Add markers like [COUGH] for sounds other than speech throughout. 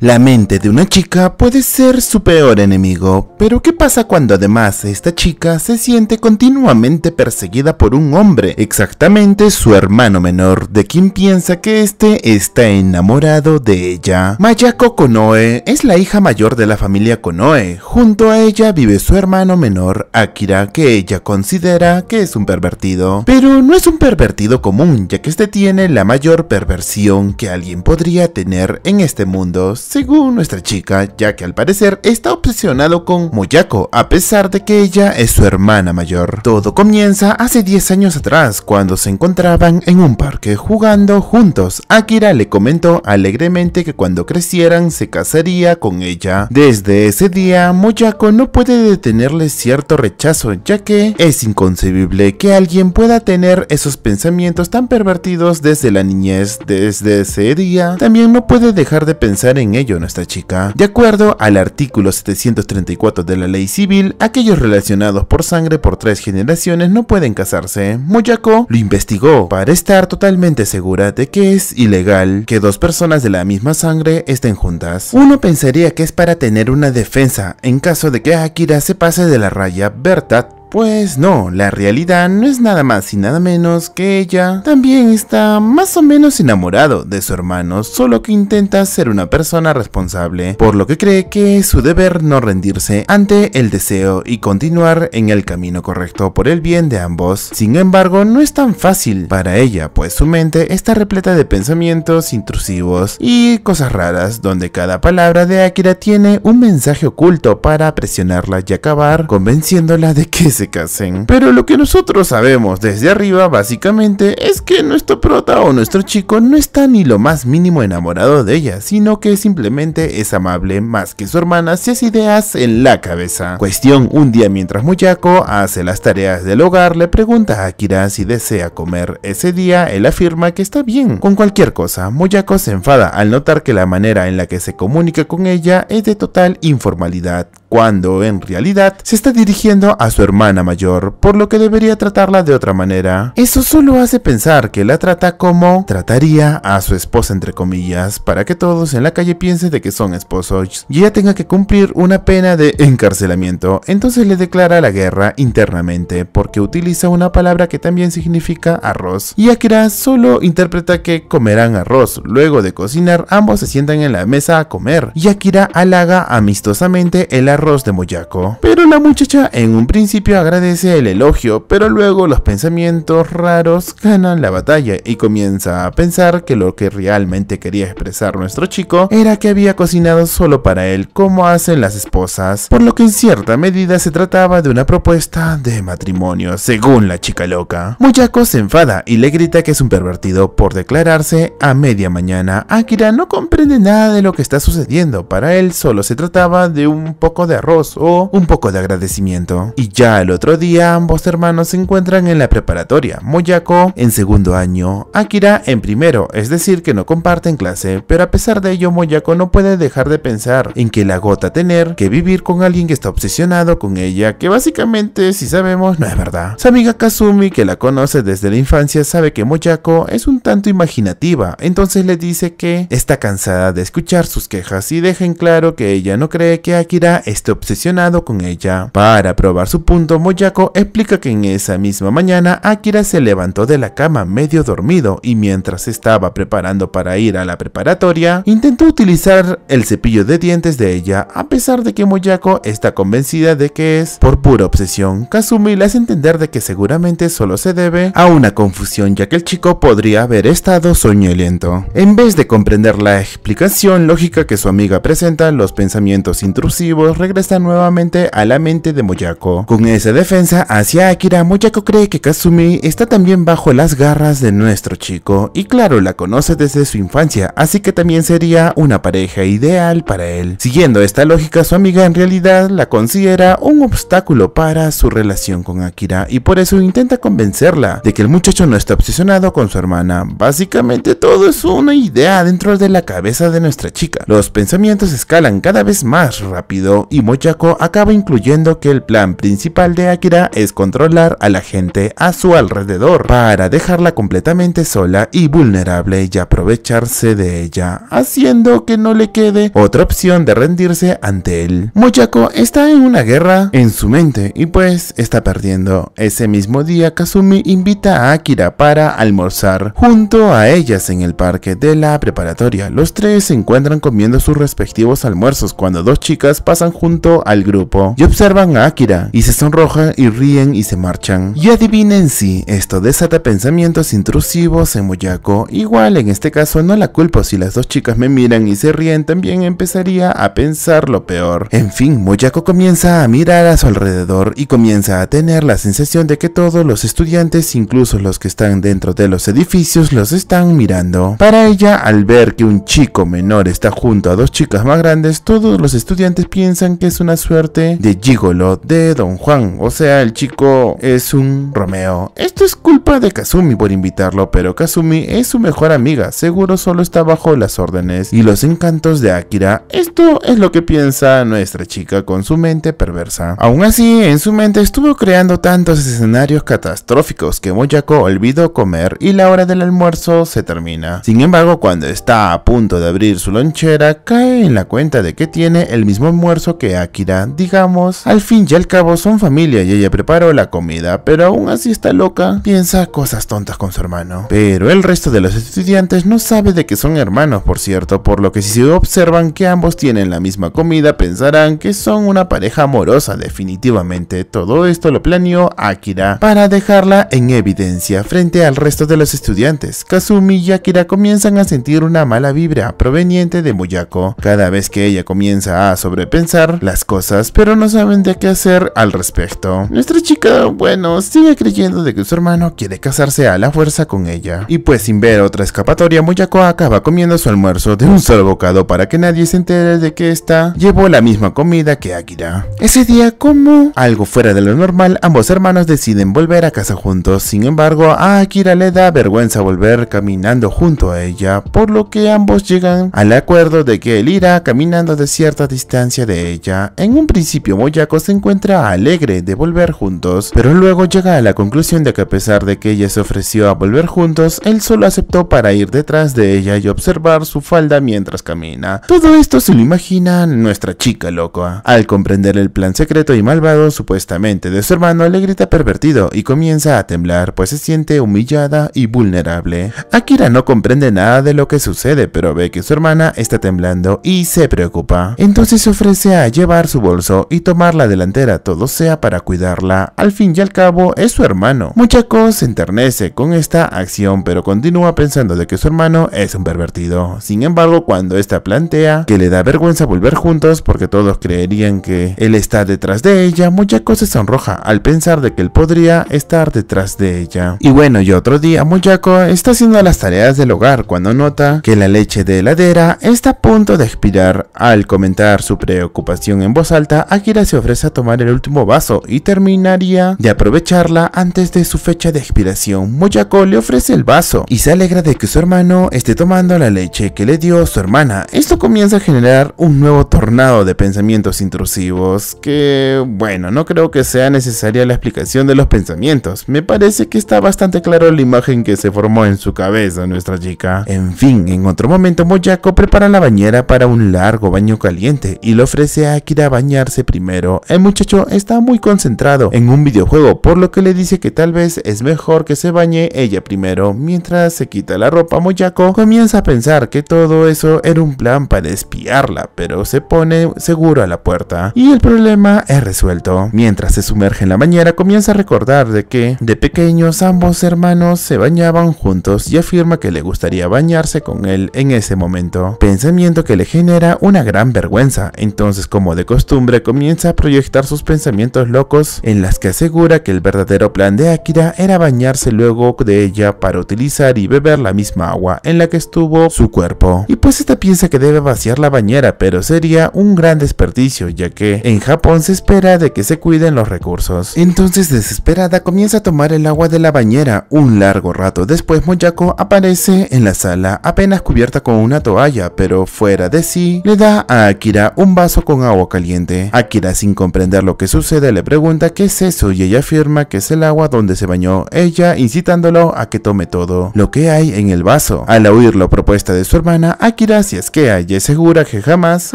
La mente de una chica puede ser su peor enemigo, pero ¿qué pasa cuando además esta chica se siente continuamente perseguida por un hombre, exactamente su hermano menor, de quien piensa que este está enamorado de ella? Mayako Konoe es la hija mayor de la familia Konoe, junto a ella vive su hermano menor Akira, que ella considera que es un pervertido. Pero no es un pervertido común, ya que este tiene la mayor perversión que alguien podría tener en este mundo según nuestra chica, ya que al parecer está obsesionado con Moyako, a pesar de que ella es su hermana mayor. Todo comienza hace 10 años atrás, cuando se encontraban en un parque jugando juntos. Akira le comentó alegremente que cuando crecieran se casaría con ella. Desde ese día, Moyako no puede detenerle cierto rechazo, ya que es inconcebible que alguien pueda tener esos pensamientos tan pervertidos desde la niñez. Desde ese día, también no puede dejar de pensar en ello nuestra chica. De acuerdo al artículo 734 de la ley civil, aquellos relacionados por sangre por tres generaciones no pueden casarse. Muyako lo investigó para estar totalmente segura de que es ilegal que dos personas de la misma sangre estén juntas. Uno pensaría que es para tener una defensa en caso de que Akira se pase de la raya, verdad pues no, la realidad no es nada más y nada menos que ella también está más o menos enamorado de su hermano, solo que intenta ser una persona responsable, por lo que cree que es su deber no rendirse ante el deseo y continuar en el camino correcto por el bien de ambos. Sin embargo, no es tan fácil para ella, pues su mente está repleta de pensamientos intrusivos y cosas raras, donde cada palabra de Akira tiene un mensaje oculto para presionarla y acabar convenciéndola de que casen. Pero lo que nosotros sabemos desde arriba básicamente es que nuestro prota o nuestro chico no está ni lo más mínimo enamorado de ella, sino que simplemente es amable más que su hermana si es ideas en la cabeza. Cuestión, un día mientras Muyako hace las tareas del hogar, le pregunta a Akira si desea comer ese día, él afirma que está bien con cualquier cosa. Muyako se enfada al notar que la manera en la que se comunica con ella es de total informalidad cuando en realidad se está dirigiendo a su hermana mayor, por lo que debería tratarla de otra manera. Eso solo hace pensar que la trata como trataría a su esposa entre comillas, para que todos en la calle piensen de que son esposos y ella tenga que cumplir una pena de encarcelamiento. Entonces le declara la guerra internamente porque utiliza una palabra que también significa arroz y Akira solo interpreta que comerán arroz. Luego de cocinar ambos se sientan en la mesa a comer y Akira halaga amistosamente el arroz de Moyaco. Pero la muchacha en un principio agradece el elogio, pero luego los pensamientos raros ganan la batalla y comienza a pensar que lo que realmente quería expresar nuestro chico era que había cocinado solo para él como hacen las esposas, por lo que en cierta medida se trataba de una propuesta de matrimonio, según la chica loca. Moyaco se enfada y le grita que es un pervertido por declararse a media mañana. Akira no comprende nada de lo que está sucediendo, para él solo se trataba de un poco de arroz o un poco de agradecimiento. Y ya el otro día ambos hermanos se encuentran en la preparatoria, Moyako en segundo año, Akira en primero, es decir que no comparten clase, pero a pesar de ello Moyako no puede dejar de pensar en que la agota tener que vivir con alguien que está obsesionado con ella, que básicamente si sabemos no es verdad. Su amiga Kazumi que la conoce desde la infancia sabe que Moyako es un tanto imaginativa, entonces le dice que está cansada de escuchar sus quejas y deja en claro que ella no cree que Akira es obsesionado con ella. Para probar su punto, Moyako explica que en esa misma mañana Akira se levantó de la cama medio dormido y mientras estaba preparando para ir a la preparatoria, intentó utilizar el cepillo de dientes de ella, a pesar de que Moyako está convencida de que es por pura obsesión. Kazumi le hace entender de que seguramente solo se debe a una confusión ya que el chico podría haber estado soñoliento. En vez de comprender la explicación lógica que su amiga presenta, los pensamientos intrusivos regresa nuevamente a la mente de Moyako. Con esa defensa hacia Akira, Moyako cree que Kazumi está también bajo las garras de nuestro chico y claro, la conoce desde su infancia, así que también sería una pareja ideal para él. Siguiendo esta lógica, su amiga en realidad la considera un obstáculo para su relación con Akira y por eso intenta convencerla de que el muchacho no está obsesionado con su hermana. Básicamente todo es una idea dentro de la cabeza de nuestra chica. Los pensamientos escalan cada vez más rápido y y acaba incluyendo que el plan principal de Akira es controlar a la gente a su alrededor para dejarla completamente sola y vulnerable y aprovecharse de ella, haciendo que no le quede otra opción de rendirse ante él. Mochako está en una guerra en su mente y pues está perdiendo. Ese mismo día Kazumi invita a Akira para almorzar junto a ellas en el parque de la preparatoria. Los tres se encuentran comiendo sus respectivos almuerzos cuando dos chicas pasan junto al grupo y observan a Akira y se sonrojan y ríen y se marchan. Y adivinen si esto desata pensamientos intrusivos en Moyako. Igual en este caso no la culpo si las dos chicas me miran y se ríen también empezaría a pensar lo peor. En fin, Moyako comienza a mirar a su alrededor y comienza a tener la sensación de que todos los estudiantes, incluso los que están dentro de los edificios, los están mirando. Para ella, al ver que un chico menor está junto a dos chicas más grandes, todos los estudiantes piensan que es una suerte de gigolo de Don Juan. O sea, el chico es un Romeo. Esto es culpa de Kazumi por invitarlo, pero Kazumi es su mejor amiga. Seguro solo está bajo las órdenes y los encantos de Akira. Esto es lo que piensa nuestra chica con su mente perversa. Aún así, en su mente estuvo creando tantos escenarios catastróficos que Moyako olvidó comer y la hora del almuerzo se termina. Sin embargo, cuando está a punto de abrir su lonchera, cae en la cuenta de que tiene el mismo almuerzo que Akira. Digamos, al fin y al cabo son familia y ella preparó la comida, pero aún así está loca, piensa cosas tontas con su hermano. Pero el resto de los estudiantes no sabe de que son hermanos, por cierto, por lo que si se observan que ambos tienen la misma comida, pensarán que son una pareja amorosa definitivamente. Todo esto lo planeó Akira para dejarla en evidencia frente al resto de los estudiantes. Kazumi y Akira comienzan a sentir una mala vibra proveniente de Muyako. Cada vez que ella comienza a sobrepensar, las cosas, pero no saben de qué hacer al respecto. Nuestra chica, bueno, sigue creyendo de que su hermano quiere casarse a la fuerza con ella. Y pues sin ver otra escapatoria, Muyako acaba comiendo su almuerzo de un solo bocado para que nadie se entere de que esta llevó la misma comida que Akira. Ese día, como algo fuera de lo normal, ambos hermanos deciden volver a casa juntos. Sin embargo, a Akira le da vergüenza volver caminando junto a ella, por lo que ambos llegan al acuerdo de que él irá caminando de cierta distancia de ella en un principio Moyako se encuentra alegre de volver juntos, pero luego llega a la conclusión de que a pesar de que ella se ofreció a volver juntos, él solo aceptó para ir detrás de ella y observar su falda mientras camina. Todo esto se lo imagina nuestra chica loca. Al comprender el plan secreto y malvado supuestamente de su hermano, le grita pervertido y comienza a temblar, pues se siente humillada y vulnerable. Akira no comprende nada de lo que sucede, pero ve que su hermana está temblando y se preocupa. Entonces se ofrece a llevar su bolso y tomar la delantera, todo sea para cuidarla. Al fin y al cabo, es su hermano. Muchaco se enternece con esta acción, pero continúa pensando de que su hermano es un pervertido. Sin embargo, cuando esta plantea que le da vergüenza volver juntos porque todos creerían que él está detrás de ella, Muchaco se sonroja al pensar de que él podría estar detrás de ella. Y bueno, y otro día, Muchaco está haciendo las tareas del hogar cuando nota que la leche de heladera está a punto de expirar al comentar su preocupación en voz alta, Akira se ofrece a tomar el último vaso y terminaría de aprovecharla antes de su fecha de expiración. Moyako le ofrece el vaso y se alegra de que su hermano esté tomando la leche que le dio su hermana. Esto comienza a generar un nuevo tornado de pensamientos intrusivos que, bueno, no creo que sea necesaria la explicación de los pensamientos. Me parece que está bastante claro la imagen que se formó en su cabeza nuestra chica. En fin, en otro momento Moyako prepara la bañera para un largo baño caliente y le ofrece a bañarse primero. El muchacho está muy concentrado en un videojuego, por lo que le dice que tal vez es mejor que se bañe ella primero. Mientras se quita la ropa, Moyako comienza a pensar que todo eso era un plan para espiarla, pero se pone seguro a la puerta y el problema es resuelto. Mientras se sumerge en la bañera, comienza a recordar de que de pequeños ambos hermanos se bañaban juntos y afirma que le gustaría bañarse con él en ese momento, pensamiento que le genera una gran vergüenza. Entonces, como de costumbre, comienza a proyectar sus pensamientos locos en las que asegura que el verdadero plan de Akira era bañarse luego de ella para utilizar y beber la misma agua en la que estuvo su cuerpo. Y pues esta piensa que debe vaciar la bañera, pero sería un gran desperdicio ya que en Japón se espera de que se cuiden los recursos. Entonces desesperada comienza a tomar el agua de la bañera. Un largo rato después Moyako aparece en la sala apenas cubierta con una toalla, pero fuera de sí le da a Akira un vaso con agua agua caliente. Akira, sin comprender lo que sucede, le pregunta qué es eso y ella afirma que es el agua donde se bañó ella, incitándolo a que tome todo lo que hay en el vaso. Al oír la propuesta de su hermana, Akira se que y segura que jamás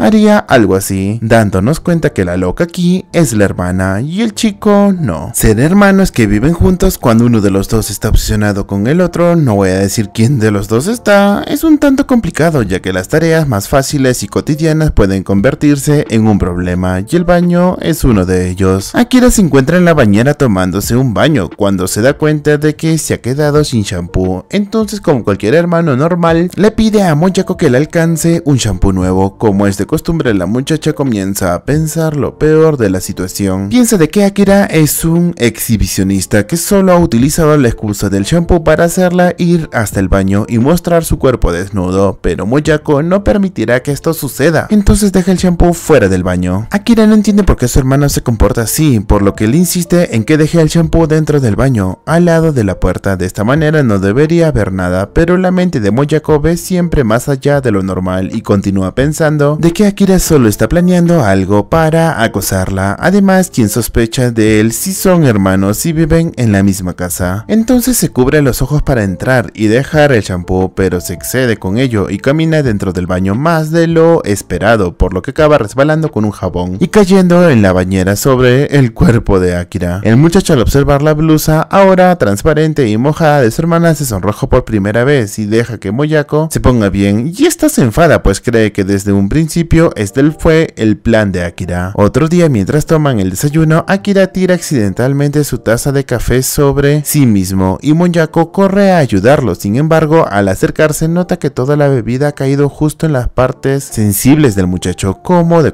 haría algo así, dándonos cuenta que la loca aquí es la hermana y el chico no. Ser hermanos que viven juntos cuando uno de los dos está obsesionado con el otro, no voy a decir quién de los dos está, es un tanto complicado ya que las tareas más fáciles y cotidianas pueden convertirse en un problema y el baño es uno de ellos. Akira se encuentra en la bañera tomándose un baño cuando se da cuenta de que se ha quedado sin shampoo. Entonces como cualquier hermano normal, le pide a Moyako que le alcance un shampoo nuevo. Como es de costumbre la muchacha comienza a pensar lo peor de la situación. Piensa de que Akira es un exhibicionista que solo ha utilizado la excusa del shampoo para hacerla ir hasta el baño y mostrar su cuerpo desnudo, pero Moyako no permitirá que esto suceda. Entonces deja el shampoo fuera del baño. Akira no entiende por qué su hermano se comporta así, por lo que le insiste en que deje el shampoo dentro del baño, al lado de la puerta. De esta manera no debería haber nada, pero la mente de Moyako ve siempre más allá de lo normal y continúa pensando de que Akira solo está planeando algo para acosarla. Además, quien sospecha de él si son hermanos y viven en la misma casa. Entonces se cubre los ojos para entrar y dejar el shampoo, pero se excede con ello y camina dentro del baño más de lo esperado, por lo que acaba resbalando con un jabón y cayendo en la bañera sobre el cuerpo de Akira. El muchacho al observar la blusa, ahora transparente y mojada de su hermana, se sonrojo por primera vez y deja que Moyako se ponga bien y esta se enfada pues cree que desde un principio este fue el plan de Akira. Otro día mientras toman el desayuno, Akira tira accidentalmente su taza de café sobre sí mismo y Moyako corre a ayudarlo, sin embargo al acercarse nota que toda la bebida ha caído justo en las partes sensibles del muchacho como de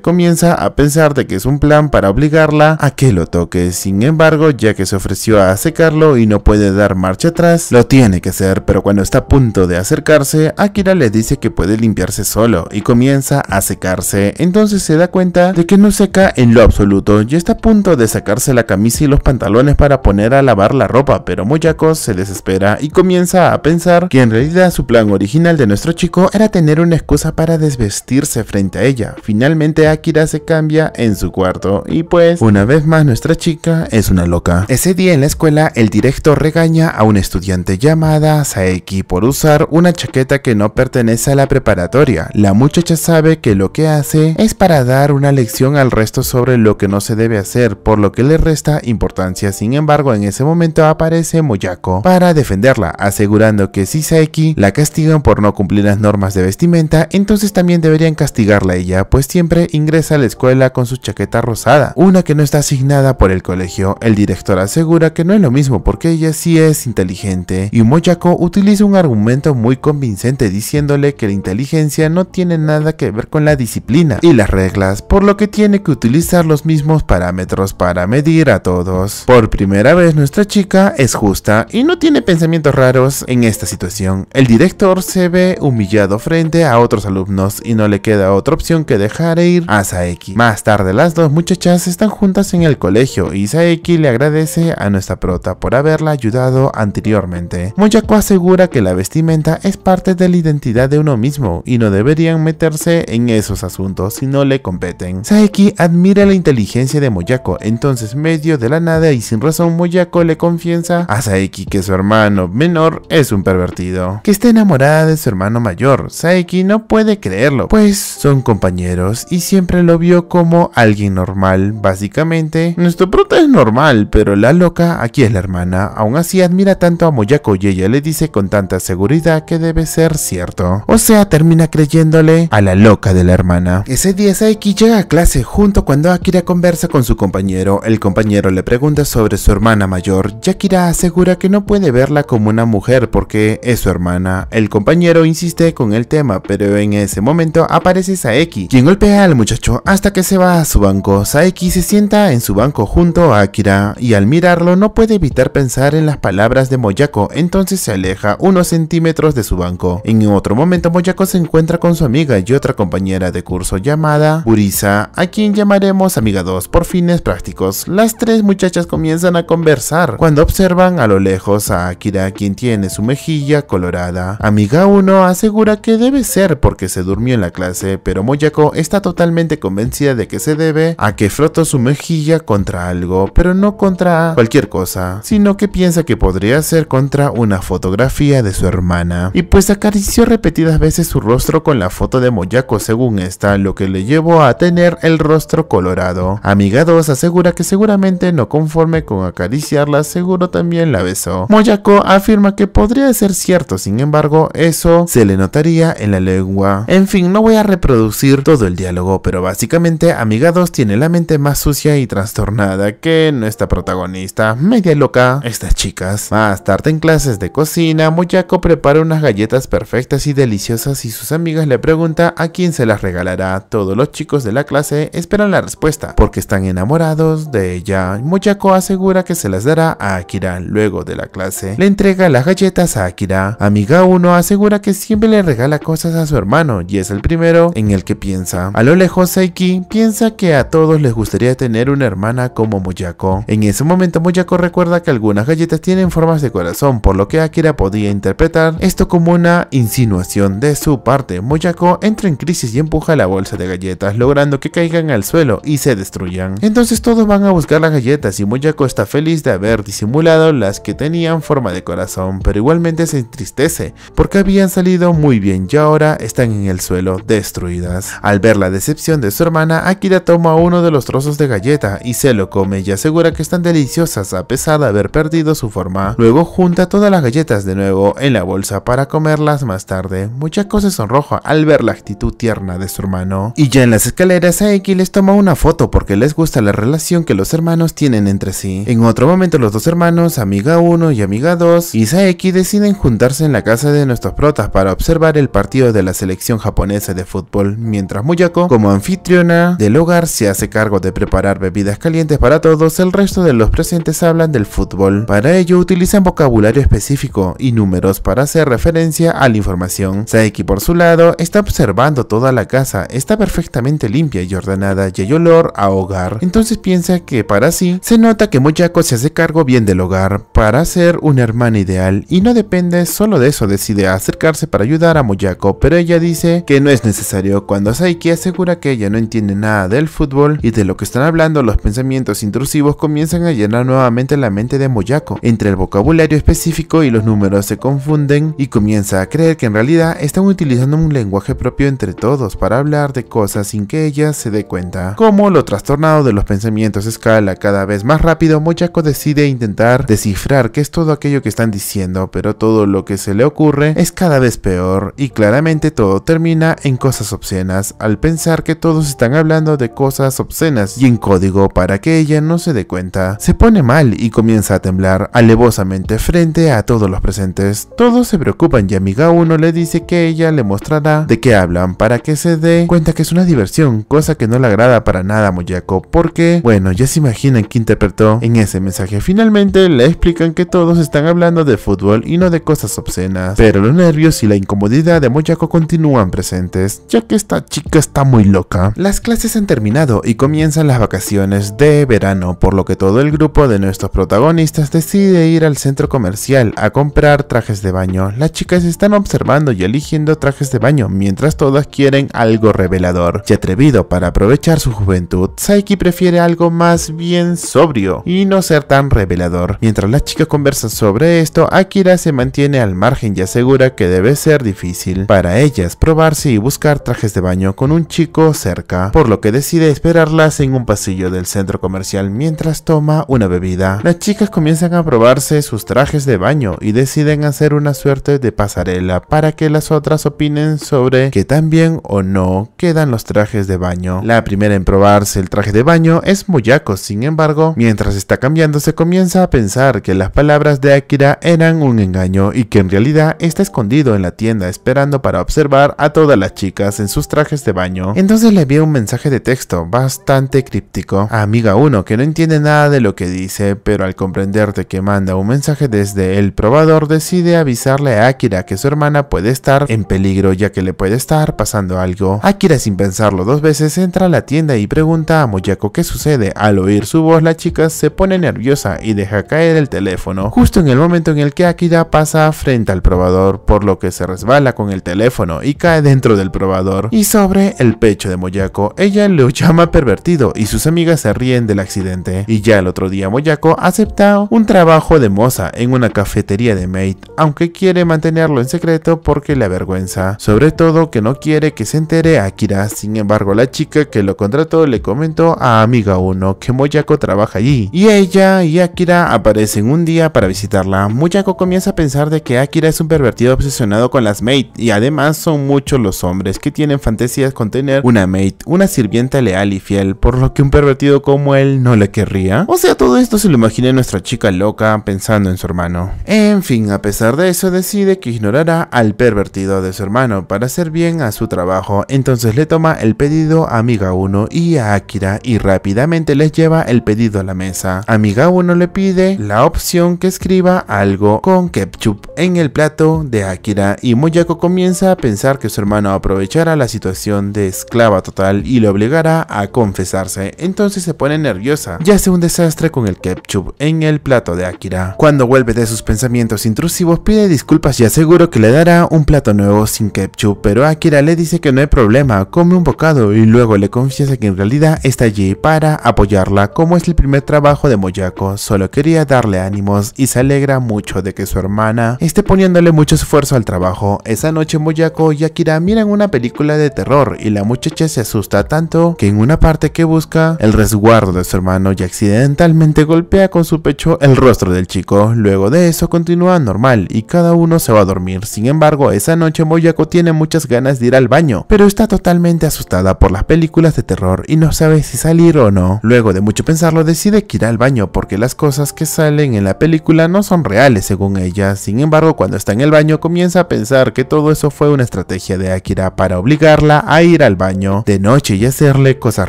comienza a pensar de que es un plan para obligarla a que lo toque. Sin embargo, ya que se ofreció a secarlo y no puede dar marcha atrás, lo tiene que hacer, pero cuando está a punto de acercarse, Akira le dice que puede limpiarse solo y comienza a secarse. Entonces se da cuenta de que no seca en lo absoluto y está a punto de sacarse la camisa y los pantalones para poner a lavar la ropa, pero Moyako se desespera y comienza a pensar que en realidad su plan original de nuestro chico era tener una excusa para desvestirse frente a ella. Finalmente, Finalmente Akira se cambia en su cuarto y pues una vez más nuestra chica es una loca. Ese día en la escuela el director regaña a una estudiante llamada Saeki por usar una chaqueta que no pertenece a la preparatoria. La muchacha sabe que lo que hace es para dar una lección al resto sobre lo que no se debe hacer, por lo que le resta importancia. Sin embargo, en ese momento aparece Moyako para defenderla, asegurando que si Saeki la castigan por no cumplir las normas de vestimenta, entonces también deberían castigarla ella, pues ingresa a la escuela con su chaqueta rosada, una que no está asignada por el colegio. El director asegura que no es lo mismo porque ella sí es inteligente, y Moyako utiliza un argumento muy convincente diciéndole que la inteligencia no tiene nada que ver con la disciplina y las reglas, por lo que tiene que utilizar los mismos parámetros para medir a todos. Por primera vez nuestra chica es justa y no tiene pensamientos raros en esta situación. El director se ve humillado frente a otros alumnos y no le queda otra opción que dejar dejaré ir a Saeki. Más tarde, las dos muchachas están juntas en el colegio y Saeki le agradece a nuestra prota por haberla ayudado anteriormente. Moyako asegura que la vestimenta es parte de la identidad de uno mismo y no deberían meterse en esos asuntos si no le competen. Saeki admira la inteligencia de Moyako, entonces medio de la nada y sin razón Moyako le confiesa a Saeki que su hermano menor es un pervertido, que está enamorada de su hermano mayor. Saeki no puede creerlo, pues son compañeros y siempre lo vio como alguien normal. Básicamente, nuestro prota es normal, pero la loca aquí es la hermana. Aún así admira tanto a Moyako y ella le dice con tanta seguridad que debe ser cierto. O sea, termina creyéndole a la loca de la hermana. Ese día Saeki llega a clase junto cuando Akira conversa con su compañero. El compañero le pregunta sobre su hermana mayor Yakira asegura que no puede verla como una mujer porque es su hermana. El compañero insiste con el tema, pero en ese momento aparece Saeki, quien golpea al muchacho hasta que se va a su banco. Saeki se sienta en su banco junto a Akira y al mirarlo no puede evitar pensar en las palabras de Moyako, entonces se aleja unos centímetros de su banco. En otro momento Moyako se encuentra con su amiga y otra compañera de curso llamada Urisa a quien llamaremos amiga 2 por fines prácticos. Las tres muchachas comienzan a conversar cuando observan a lo lejos a Akira quien tiene su mejilla colorada. Amiga 1 asegura que debe ser porque se durmió en la clase, pero Moyako es está totalmente convencida de que se debe a que frotó su mejilla contra algo, pero no contra cualquier cosa, sino que piensa que podría ser contra una fotografía de su hermana. Y pues acarició repetidas veces su rostro con la foto de Moyaco según esta, lo que le llevó a tener el rostro colorado. Amiga asegura que seguramente no conforme con acariciarla, seguro también la besó. Moyaco afirma que podría ser cierto, sin embargo, eso se le notaría en la lengua. En fin, no voy a reproducir todo el diálogo, pero básicamente Amiga 2 tiene la mente más sucia y trastornada que nuestra protagonista, media loca, estas chicas. Más tarde en clases de cocina, muyako prepara unas galletas perfectas y deliciosas y sus amigas le pregunta a quién se las regalará. Todos los chicos de la clase esperan la respuesta, porque están enamorados de ella. muyako asegura que se las dará a Akira. Luego de la clase, le entrega las galletas a Akira. Amiga 1 asegura que siempre le regala cosas a su hermano y es el primero en el que piensa. A lo lejos, Saiki piensa que a todos les gustaría tener una hermana como Moyako. En ese momento, Moyako recuerda que algunas galletas tienen formas de corazón, por lo que Akira podía interpretar esto como una insinuación de su parte. Moyako entra en crisis y empuja la bolsa de galletas, logrando que caigan al suelo y se destruyan. Entonces todos van a buscar las galletas y Moyako está feliz de haber disimulado las que tenían forma de corazón, pero igualmente se entristece porque habían salido muy bien y ahora están en el suelo destruidas. Al ver la decepción de su hermana, Akira toma uno de los trozos de galleta y se lo come y asegura que están deliciosas a pesar de haber perdido su forma. Luego junta todas las galletas de nuevo en la bolsa para comerlas más tarde. Mucha se sonroja al ver la actitud tierna de su hermano. Y ya en las escaleras, Saeki les toma una foto porque les gusta la relación que los hermanos tienen entre sí. En otro momento los dos hermanos, amiga 1 y amiga 2, y Saeki deciden juntarse en la casa de nuestros protas para observar el partido de la selección japonesa de fútbol, mientras Muya como anfitriona del hogar, se hace cargo de preparar bebidas calientes para todos, el resto de los presentes hablan del fútbol. Para ello utilizan vocabulario específico y números para hacer referencia a la información. Saiki por su lado está observando toda la casa, está perfectamente limpia y ordenada y hay olor a hogar. Entonces piensa que para sí se nota que Moyako se hace cargo bien del hogar para ser una hermana ideal y no depende solo de eso, decide acercarse para ayudar a Moyako, pero ella dice que no es necesario cuando Saiki asegura que ella no entiende nada del fútbol y de lo que están hablando los pensamientos intrusivos comienzan a llenar nuevamente la mente de Moyako. Entre el vocabulario específico y los números se confunden y comienza a creer que en realidad están utilizando un lenguaje propio entre todos para hablar de cosas sin que ella se dé cuenta. Como lo trastornado de los pensamientos escala cada vez más rápido, Moyako decide intentar descifrar qué es todo aquello que están diciendo, pero todo lo que se le ocurre es cada vez peor y claramente todo termina en cosas obscenas al pensar que todos están hablando de cosas obscenas y en código para que ella no se dé cuenta. Se pone mal y comienza a temblar alevosamente frente a todos los presentes. Todos se preocupan y amiga 1 le dice que ella le mostrará de qué hablan para que se dé cuenta que es una diversión, cosa que no le agrada para nada a Moyako porque, bueno, ya se imaginan que interpretó en ese mensaje. Finalmente le explican que todos están hablando de fútbol y no de cosas obscenas, pero los nervios y la incomodidad de Moyako continúan presentes, ya que esta chica está muy loca. Las clases han terminado y comienzan las vacaciones de verano, por lo que todo el grupo de nuestros protagonistas decide ir al centro comercial a comprar trajes de baño. Las chicas están observando y eligiendo trajes de baño, mientras todas quieren algo revelador y atrevido para aprovechar su juventud. Saiki prefiere algo más bien sobrio y no ser tan revelador. Mientras las chicas conversan sobre esto, Akira se mantiene al margen y asegura que debe ser difícil para ellas probarse y buscar trajes de baño con un chico cerca, por lo que decide esperarlas en un pasillo del centro comercial mientras toma una bebida. Las chicas comienzan a probarse sus trajes de baño y deciden hacer una suerte de pasarela para que las otras opinen sobre que también o no quedan los trajes de baño. La primera en probarse el traje de baño es Muyako, sin embargo, mientras está cambiando se comienza a pensar que las palabras de Akira eran un engaño y que en realidad está escondido en la tienda esperando para observar a todas las chicas en sus trajes de baño entonces le envía un mensaje de texto bastante críptico a Amiga 1, que no entiende nada de lo que dice, pero al de que manda un mensaje desde el probador, decide avisarle a Akira que su hermana puede estar en peligro ya que le puede estar pasando algo. Akira sin pensarlo dos veces entra a la tienda y pregunta a Moyako qué sucede. Al oír su voz la chica se pone nerviosa y deja caer el teléfono, justo en el momento en el que Akira pasa frente al probador, por lo que se resbala con el teléfono y cae dentro del probador. Y sobre el pecho de Moyako. Ella lo [LAUGHS] llama pervertido y sus amigas se ríen del accidente. Y ya el otro día Moyako acepta un trabajo de moza en una cafetería de Maid, aunque quiere mantenerlo en secreto porque le avergüenza. Sobre todo que no quiere que se entere Akira. Sin embargo, la chica que lo contrató le comentó a amiga 1 que Moyako trabaja allí. Y ella y Akira aparecen un día para visitarla. Moyako comienza a pensar de que Akira es un pervertido obsesionado con las Maid y además son muchos los hombres que tienen fantasías con Tener una maid, una sirvienta leal y fiel, por lo que un pervertido como él no le querría. O sea, todo esto se lo Imagina nuestra chica loca pensando en su hermano. En fin, a pesar de eso, decide que ignorará al pervertido de su hermano para hacer bien a su trabajo, entonces le toma el pedido a Amiga 1 y a Akira y rápidamente les lleva el pedido a la mesa. Amiga 1 le pide la opción que escriba algo con ketchup en el plato de Akira y Muyaco comienza a pensar que su hermano aprovechará la situación de esclava total y le obligará a confesarse, entonces se pone nerviosa y hace un desastre con el ketchup en el plato de Akira. Cuando vuelve de sus pensamientos intrusivos pide disculpas y aseguro que le dará un plato nuevo sin ketchup, pero Akira le dice que no hay problema, come un bocado y luego le confiesa que en realidad está allí para apoyarla como es el primer trabajo de Moyako, solo quería darle ánimos y se alegra mucho de que su hermana esté poniéndole mucho esfuerzo al trabajo. Esa noche Moyako y Akira miran una película de terror y la muchacha se asusta tanto que en una parte que busca el resguardo de su hermano y accidentalmente golpea con su pecho el rostro del chico. Luego de eso continúa normal y cada uno se va a dormir. Sin embargo, esa noche Moyako tiene muchas ganas de ir al baño, pero está totalmente asustada por las películas de terror y no sabe si salir o no. Luego de mucho pensarlo decide que irá al baño porque las cosas que salen en la película no son reales según ella. Sin embargo, cuando está en el baño comienza a pensar que todo eso fue una estrategia de Akira para obligarla a ir al baño de noche y hacerle cosas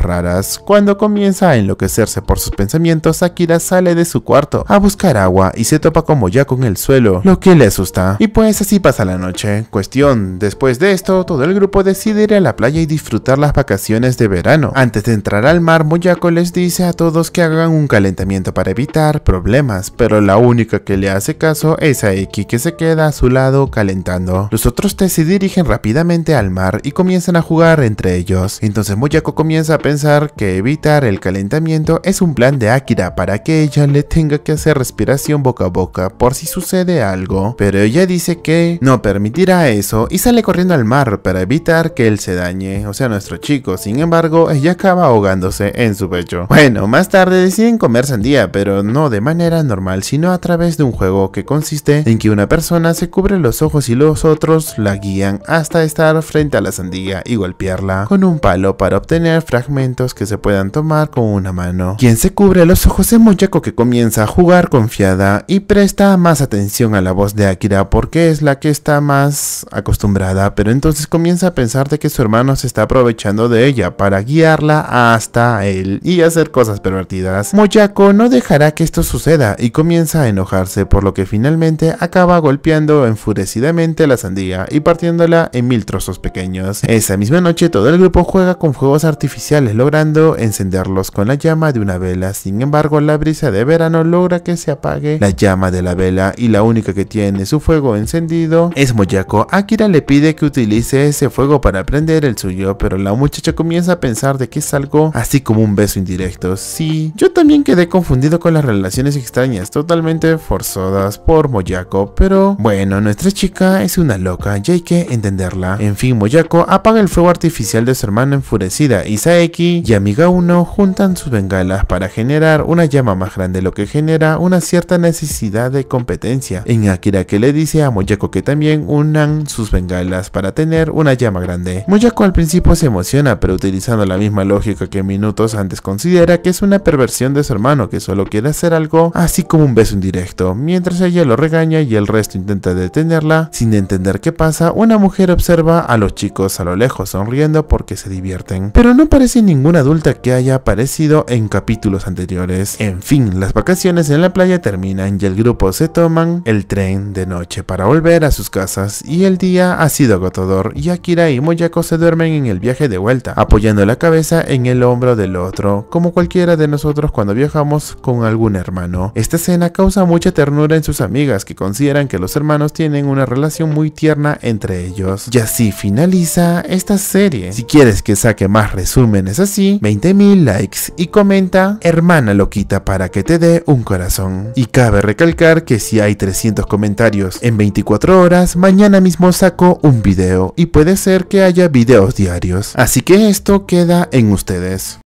raras. Cuando comienza a enloquecerse por sus pensamientos, Akira sale de su cuarto a buscar agua y se topa como ya con el suelo, lo que le asusta. Y pues así pasa la noche. Cuestión, después de esto, todo el grupo decide ir a la playa y disfrutar las vacaciones de verano. Antes de entrar al mar, Moyako les dice a todos que hagan un calentamiento para evitar problemas, pero la única que le hace caso es a Eki que se queda a su lado calentando. Los otros tres se dirigen rápidamente al mar y comienzan a jugar entre ellos. Entonces Muyako comienza a pensar que evitar el calentamiento es un plan de Akira para que ella le tenga que hacer respiración boca a boca por si sucede algo, pero ella dice que no permitirá eso y sale corriendo al mar para evitar que él se dañe, o sea nuestro chico, sin embargo ella acaba ahogándose en su pecho. Bueno, más tarde deciden comer sandía, pero no de manera normal, sino a través de un juego que consiste en que una persona se cubre los ojos y los otros la guían hasta estar frente a la sandía y con un palo para obtener fragmentos que se puedan tomar con una mano. Quien se cubre los ojos es Moyako que comienza a jugar confiada y presta más atención a la voz de Akira porque es la que está más acostumbrada, pero entonces comienza a pensar de que su hermano se está aprovechando de ella para guiarla hasta él y hacer cosas pervertidas. Moyako no dejará que esto suceda y comienza a enojarse por lo que finalmente acaba golpeando enfurecidamente la sandía y partiéndola en mil trozos pequeños. Esa misma noche noche todo el grupo juega con fuegos artificiales logrando encenderlos con la llama de una vela. Sin embargo, la brisa de verano logra que se apague la llama de la vela y la única que tiene su fuego encendido es Moyako. Akira le pide que utilice ese fuego para prender el suyo, pero la muchacha comienza a pensar de que es algo así como un beso indirecto. Sí, yo también quedé confundido con las relaciones extrañas totalmente forzadas por Moyako, pero bueno, nuestra chica es una loca y hay que entenderla. En fin, Moyako apaga el fuego artificial artificial de su hermano enfurecida, Isaeki y Amiga 1 juntan sus bengalas para generar una llama más grande, lo que genera una cierta necesidad de competencia. En Akira que le dice a Moyako que también unan sus bengalas para tener una llama grande. Moyako al principio se emociona, pero utilizando la misma lógica que minutos antes considera que es una perversión de su hermano que solo quiere hacer algo así como un beso indirecto. Mientras ella lo regaña y el resto intenta detenerla, sin entender qué pasa, una mujer observa a los chicos a lo lejos, porque se divierten. Pero no parece ninguna adulta que haya aparecido en capítulos anteriores. En fin, las vacaciones en la playa terminan y el grupo se toman el tren de noche para volver a sus casas y el día ha sido agotador y Akira y Moyako se duermen en el viaje de vuelta, apoyando la cabeza en el hombro del otro, como cualquiera de nosotros cuando viajamos con algún hermano. Esta escena causa mucha ternura en sus amigas que consideran que los hermanos tienen una relación muy tierna entre ellos. Y así finaliza esta escena si quieres que saque más resúmenes así, 20.000 likes y comenta hermana quita para que te dé un corazón. Y cabe recalcar que si hay 300 comentarios en 24 horas, mañana mismo saco un video y puede ser que haya videos diarios. Así que esto queda en ustedes.